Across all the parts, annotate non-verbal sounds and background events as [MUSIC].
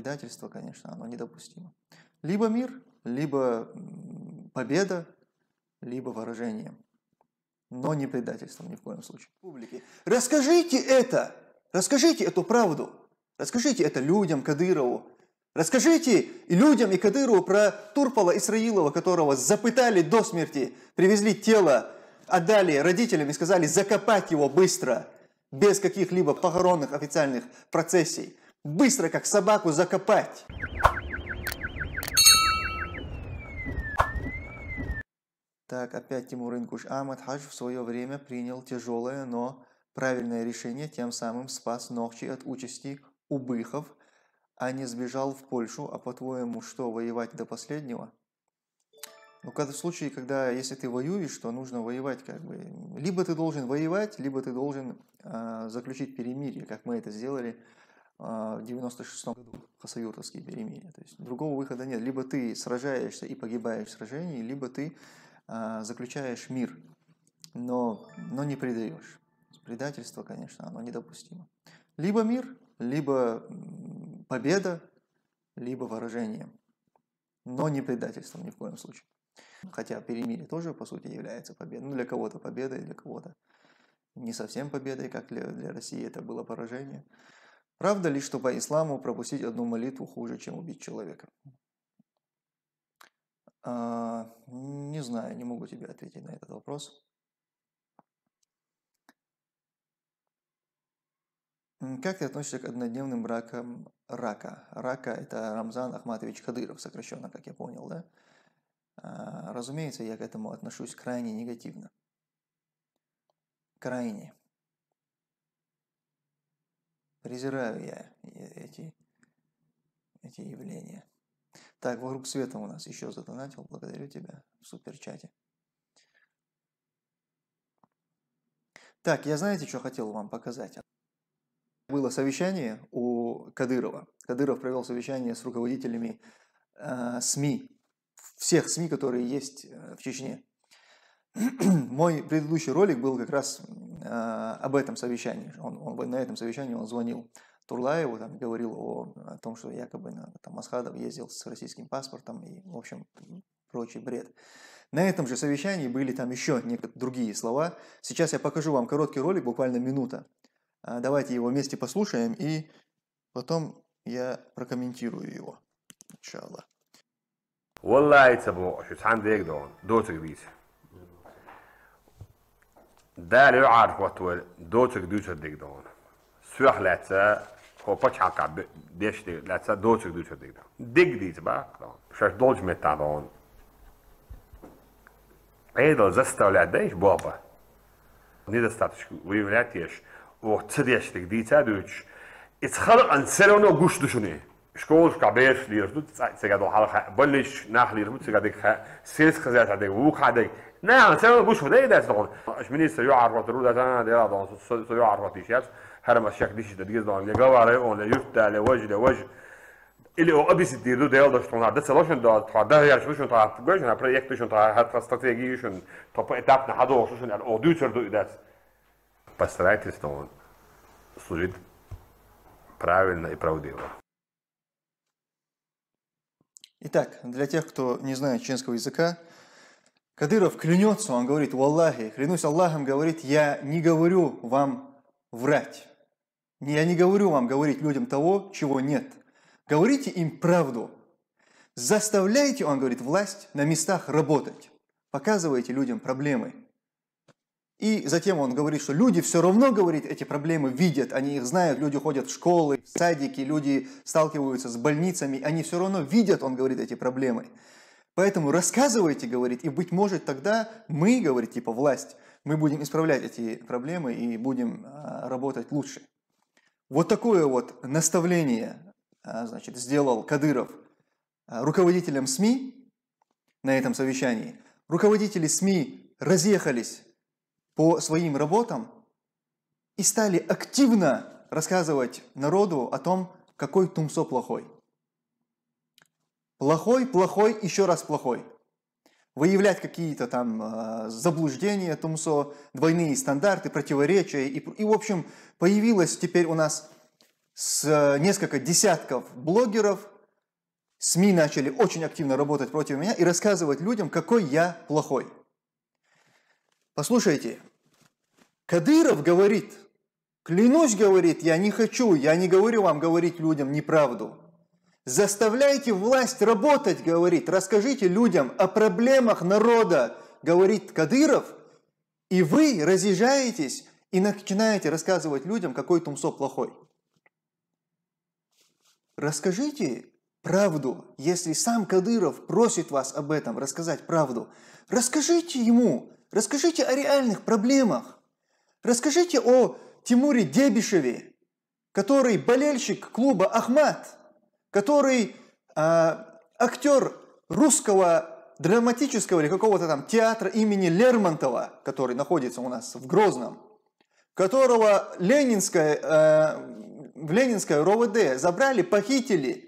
предательство, конечно, оно недопустимо. Либо мир, либо победа, либо выражение. Но не предательство ни в коем случае. Публики. Расскажите это! Расскажите эту правду! Расскажите это людям, Кадырову. Расскажите и людям, и Кадырову про Турпала Исраилова, которого запытали до смерти, привезли тело, отдали родителям и сказали закопать его быстро, без каких-либо похоронных официальных процессий. Быстро, как собаку, закопать. Так, опять Тимур Ингуш. Ахмад Хадж в свое время принял тяжелое, но правильное решение, тем самым спас Нохчи от участи убыхов, а не сбежал в Польшу. А по-твоему, что, воевать до последнего? Ну, когда в случае, когда, если ты воюешь, то нужно воевать как бы. Либо ты должен воевать, либо ты должен э, заключить перемирие, как мы это сделали а, в 96 году Хасаюртовские перемирия. То есть другого выхода нет. Либо ты сражаешься и погибаешь в сражении, либо ты а, заключаешь мир, но, но не предаешь. Предательство, конечно, оно недопустимо. Либо мир, либо победа, либо выражение, но не предательством ни в коем случае. Хотя перемирие тоже, по сути, является победой. Ну, для кого-то победой, для кого-то не совсем победой, как для, для России это было поражение. Правда ли, что по исламу пропустить одну молитву хуже, чем убить человека? А, не знаю, не могу тебе ответить на этот вопрос. Как ты относишься к однодневным бракам рака? Рака – это Рамзан Ахматович Кадыров, сокращенно, как я понял, да? А, разумеется, я к этому отношусь крайне негативно. Крайне. Презираю я эти, эти явления. Так, вокруг света у нас еще задонатил. Благодарю тебя в суперчате. Так, я знаете, что хотел вам показать? Было совещание у Кадырова. Кадыров провел совещание с руководителями э, СМИ, всех СМИ, которые есть э, в Чечне. [CLEARS THROAT] Мой предыдущий ролик был как раз э, об этом совещании. Он, он, на этом совещании он звонил Турлаеву, там говорил о, о том, что якобы там, Масхадов ездил с российским паспортом и, в общем, прочий бред. На этом же совещании были там еще некоторые другие слова. Сейчас я покажу вам короткий ролик, буквально минута. А, давайте его вместе послушаем и потом я прокомментирую его. Иншаллах. والله يتبوع شو تحان ديك در یه وقت دو چک دو چک دیگه دارون سویخ لات سه خود پاچه ها که دیشت دیگه لات سه دو چک دو چک دیگه دارون دیگه دیتی باید لات دارون بابا نیزست دارتش که وقت سه دیشت دیگه دیتی داریش ایت خدا انسانه اونو گوش Skolen ska bäst lir, du säger då halka, bollish nahlir, du säger dig ses khazat dig, wo khadig. نعم سوى مش هدايا ده سنون اش مني سيو عرفت رودا تانا دي لا دون سيو عرفت يشات هرم الشك ديش تدقيز دون اللي قوا عليه اون يفتى لوجه لوجه اللي هو ابي سدير دو ديال داش تون هذا سلاشن دو تاع ده يا شو شن تاع بوجن ابر يك شن تاع هات استراتيجي شن تاع اتاب نحدو شو شن الاوديتر دو دات بس رايت ستون سجد правильно и правдиво. Итак, для тех, кто не знает чеченского языка, Кадыров клянется, он говорит, «Валлахи, клянусь Аллахом, говорит, я не говорю вам врать. Я не говорю вам говорить людям того, чего нет. Говорите им правду. Заставляйте, он говорит, власть на местах работать. Показывайте людям проблемы. И затем он говорит, что люди все равно, говорит, эти проблемы видят, они их знают, люди ходят в школы, в садики, люди сталкиваются с больницами, они все равно видят, он говорит, эти проблемы. Поэтому рассказывайте, говорит, и, быть может, тогда мы, говорит, типа власть, мы будем исправлять эти проблемы и будем а, работать лучше. Вот такое вот наставление, а, значит, сделал Кадыров а, руководителям СМИ на этом совещании. Руководители СМИ разъехались по своим работам и стали активно рассказывать народу о том, какой Тумсо плохой. Плохой, плохой, еще раз плохой. Выявлять какие-то там э, заблуждения Тумсо, двойные стандарты, противоречия. И, и, в общем, появилось теперь у нас с, э, несколько десятков блогеров. СМИ начали очень активно работать против меня и рассказывать людям, какой я плохой. Послушайте, Кадыров говорит, клянусь, говорит, я не хочу, я не говорю вам говорить людям неправду. Заставляйте власть работать, говорит, расскажите людям о проблемах народа, говорит Кадыров, и вы разъезжаетесь и начинаете рассказывать людям, какой Тумсо плохой. Расскажите правду, если сам Кадыров просит вас об этом, рассказать правду. Расскажите ему, Расскажите о реальных проблемах. Расскажите о Тимуре Дебишеве, который болельщик клуба «Ахмат», который э, актер русского драматического или какого-то там театра имени Лермонтова, который находится у нас в Грозном, которого Ленинская, э, в Ленинское РОВД забрали, похитили –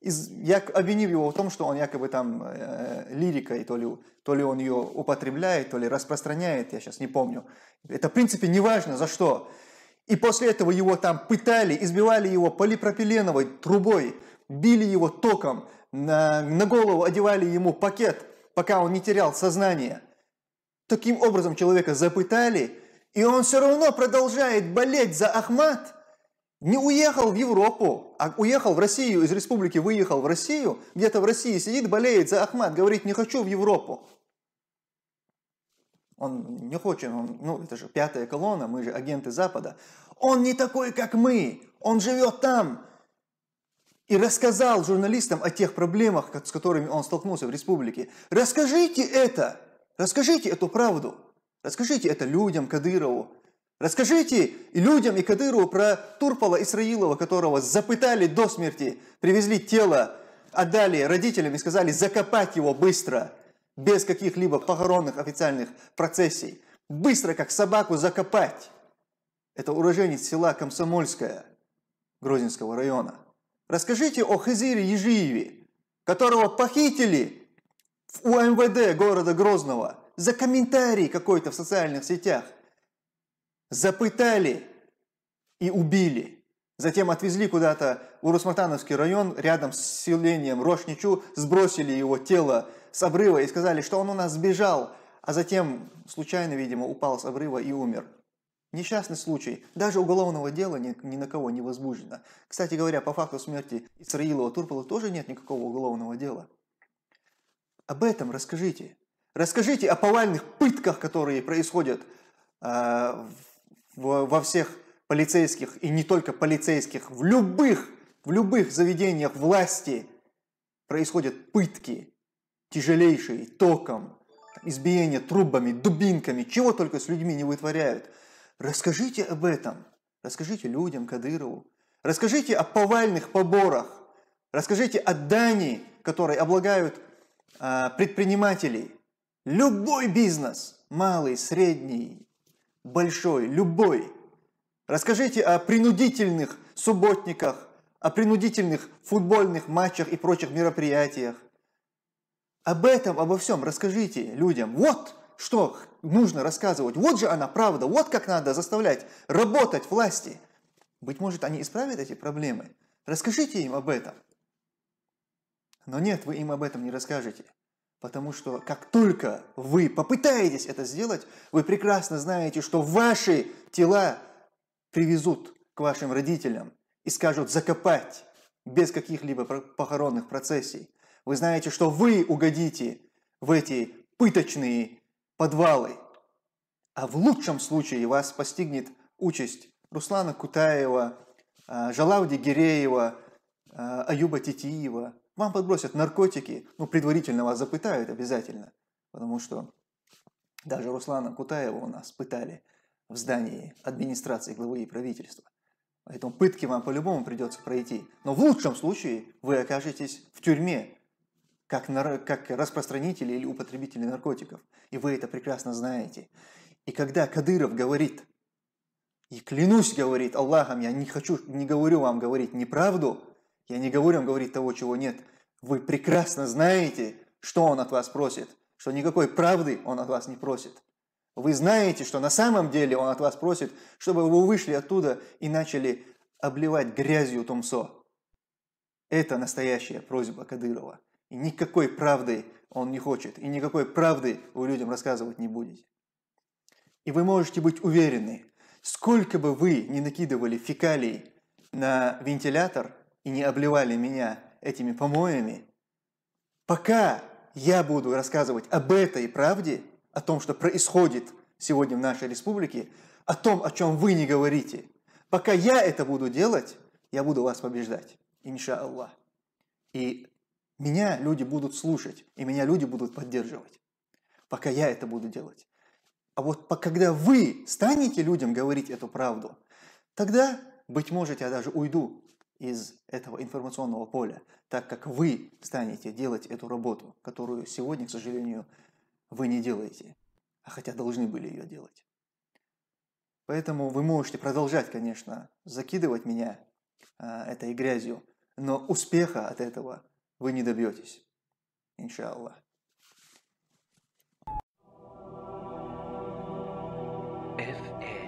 из, я обвинил его в том, что он якобы там э, лирикой, то ли, то ли он ее употребляет, то ли распространяет, я сейчас не помню. Это, в принципе, не важно, за что. И после этого его там пытали, избивали его полипропиленовой трубой, били его током, на, на голову одевали ему пакет, пока он не терял сознание. Таким образом человека запытали, и он все равно продолжает болеть за Ахмад – не уехал в Европу, а уехал в Россию, из республики выехал в Россию, где-то в России сидит, болеет за Ахмад говорит, не хочу в Европу. Он не хочет, он, ну это же пятая колонна, мы же агенты Запада. Он не такой, как мы, он живет там. И рассказал журналистам о тех проблемах, с которыми он столкнулся в республике. Расскажите это, расскажите эту правду, расскажите это людям Кадырову, Расскажите и людям и Кадыру про Турпала Исраилова, которого запытали до смерти, привезли тело, отдали родителям и сказали закопать его быстро, без каких-либо похоронных официальных процессий. Быстро, как собаку, закопать. Это уроженец села Комсомольское Грозинского района. Расскажите о Хазире Ежиеве, которого похитили в УМВД города Грозного за комментарий какой-то в социальных сетях запытали и убили. Затем отвезли куда-то в Урусмартановский район, рядом с селением Рошничу, сбросили его тело с обрыва и сказали, что он у нас сбежал, а затем случайно, видимо, упал с обрыва и умер. Несчастный случай. Даже уголовного дела ни, ни на кого не возбуждено. Кстати говоря, по факту смерти Исраилова Турпола тоже нет никакого уголовного дела. Об этом расскажите. Расскажите о повальных пытках, которые происходят э, в во всех полицейских и не только полицейских, в любых, в любых заведениях власти происходят пытки тяжелейшие, током, избиения трубами, дубинками, чего только с людьми не вытворяют. Расскажите об этом, расскажите людям Кадырову, расскажите о повальных поборах, расскажите о Дании, которой облагают э, а, предпринимателей. Любой бизнес, малый, средний, большой, любой. Расскажите о принудительных субботниках, о принудительных футбольных матчах и прочих мероприятиях. Об этом, обо всем расскажите людям. Вот что нужно рассказывать. Вот же она правда. Вот как надо заставлять работать власти. Быть может, они исправят эти проблемы. Расскажите им об этом. Но нет, вы им об этом не расскажете. Потому что как только вы попытаетесь это сделать, вы прекрасно знаете, что ваши тела привезут к вашим родителям и скажут закопать без каких-либо похоронных процессий. Вы знаете, что вы угодите в эти пыточные подвалы. А в лучшем случае вас постигнет участь Руслана Кутаева, а, Жалавди Гиреева, а, Аюба Титиева – вам подбросят наркотики, ну, предварительно вас запытают обязательно, потому что даже Руслана Кутаева у нас пытали в здании администрации главы и правительства. Поэтому пытки вам по-любому придется пройти. Но в лучшем случае вы окажетесь в тюрьме, как, нар... как распространители или употребители наркотиков. И вы это прекрасно знаете. И когда Кадыров говорит, и клянусь, говорит Аллахом, я не хочу, не говорю вам говорить неправду, я не говорю вам говорить того, чего нет. Вы прекрасно знаете, что он от вас просит, что никакой правды он от вас не просит. Вы знаете, что на самом деле он от вас просит, чтобы вы вышли оттуда и начали обливать грязью Тумсо. Это настоящая просьба Кадырова. И никакой правды он не хочет, и никакой правды вы людям рассказывать не будете. И вы можете быть уверены, сколько бы вы ни накидывали фекалий на вентилятор – и не обливали меня этими помоями, пока я буду рассказывать об этой правде, о том, что происходит сегодня в нашей республике, о том, о чем вы не говорите, пока я это буду делать, я буду вас побеждать, инша Аллах. И меня люди будут слушать, и меня люди будут поддерживать, пока я это буду делать. А вот когда вы станете людям говорить эту правду, тогда, быть может, я даже уйду из этого информационного поля, так как вы станете делать эту работу, которую сегодня, к сожалению, вы не делаете, а хотя должны были ее делать. Поэтому вы можете продолжать, конечно, закидывать меня э, этой грязью, но успеха от этого вы не добьетесь, иншаллах. FA.